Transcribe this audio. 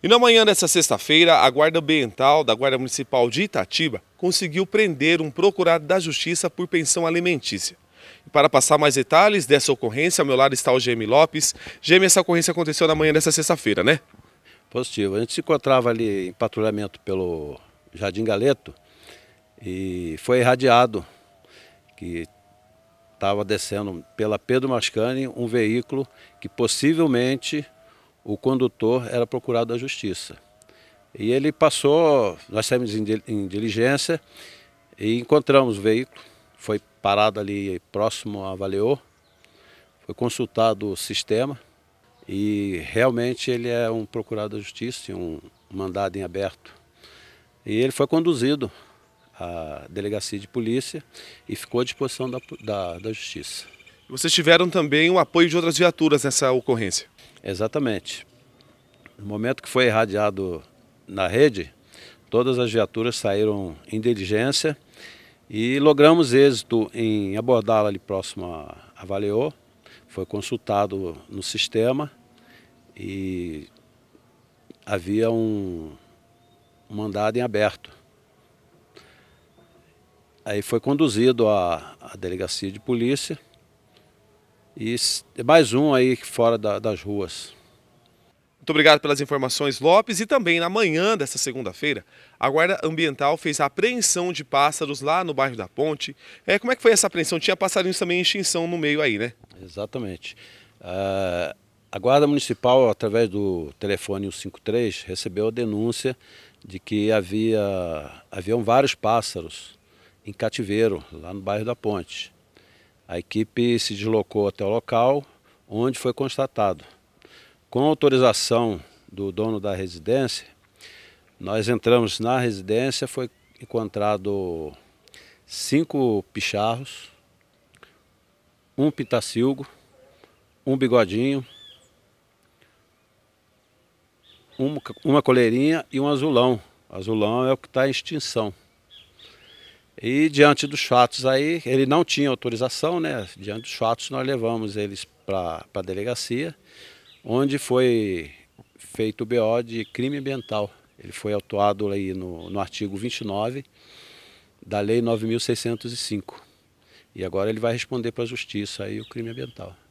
E na manhã dessa sexta-feira, a Guarda Ambiental da Guarda Municipal de Itatiba conseguiu prender um procurado da Justiça por pensão alimentícia. E para passar mais detalhes dessa ocorrência, ao meu lado está o Gemi Lopes. Gemi, essa ocorrência aconteceu na manhã dessa sexta-feira, né? Positivo. A gente se encontrava ali em patrulhamento pelo Jardim Galeto e foi irradiado que estava descendo pela Pedro Mascani um veículo que possivelmente o condutor era procurado da justiça. E ele passou, nós saímos em diligência e encontramos o veículo, foi parado ali próximo a Valeô, foi consultado o sistema e realmente ele é um procurado da justiça, um mandado em aberto. E ele foi conduzido à delegacia de polícia e ficou à disposição da, da, da justiça. Vocês tiveram também o apoio de outras viaturas nessa ocorrência. Exatamente. No momento que foi irradiado na rede, todas as viaturas saíram em diligência e logramos êxito em abordá-la ali próximo a Valeô. Foi consultado no sistema e havia um, mandado em aberto. Aí foi conduzido à delegacia de polícia e é mais um aí fora da, das ruas. Muito obrigado pelas informações, Lopes. E também na manhã desta segunda-feira, a Guarda Ambiental fez a apreensão de pássaros lá no bairro da Ponte. É, como é que foi essa apreensão? Tinha passarinhos também em extinção no meio aí, né? Exatamente. Uh, a Guarda Municipal, através do telefone 153, recebeu a denúncia de que havia haviam vários pássaros em cativeiro lá no bairro da Ponte. A equipe se deslocou até o local onde foi constatado. Com autorização do dono da residência, nós entramos na residência, foi encontrado cinco picharros, um pitacilgo, um bigodinho, uma, coleirinha e um azulão. Azulão é o que está em extinção. E diante dos fatos aí, ele não tinha autorização, né? Diante dos fatos, nós levamos eles para a delegacia, onde foi feito o BO de crime ambiental. Ele foi autuado aí no, no artigo 29 da Lei 9.605. E agora ele vai responder para a Justiça aí o crime ambiental.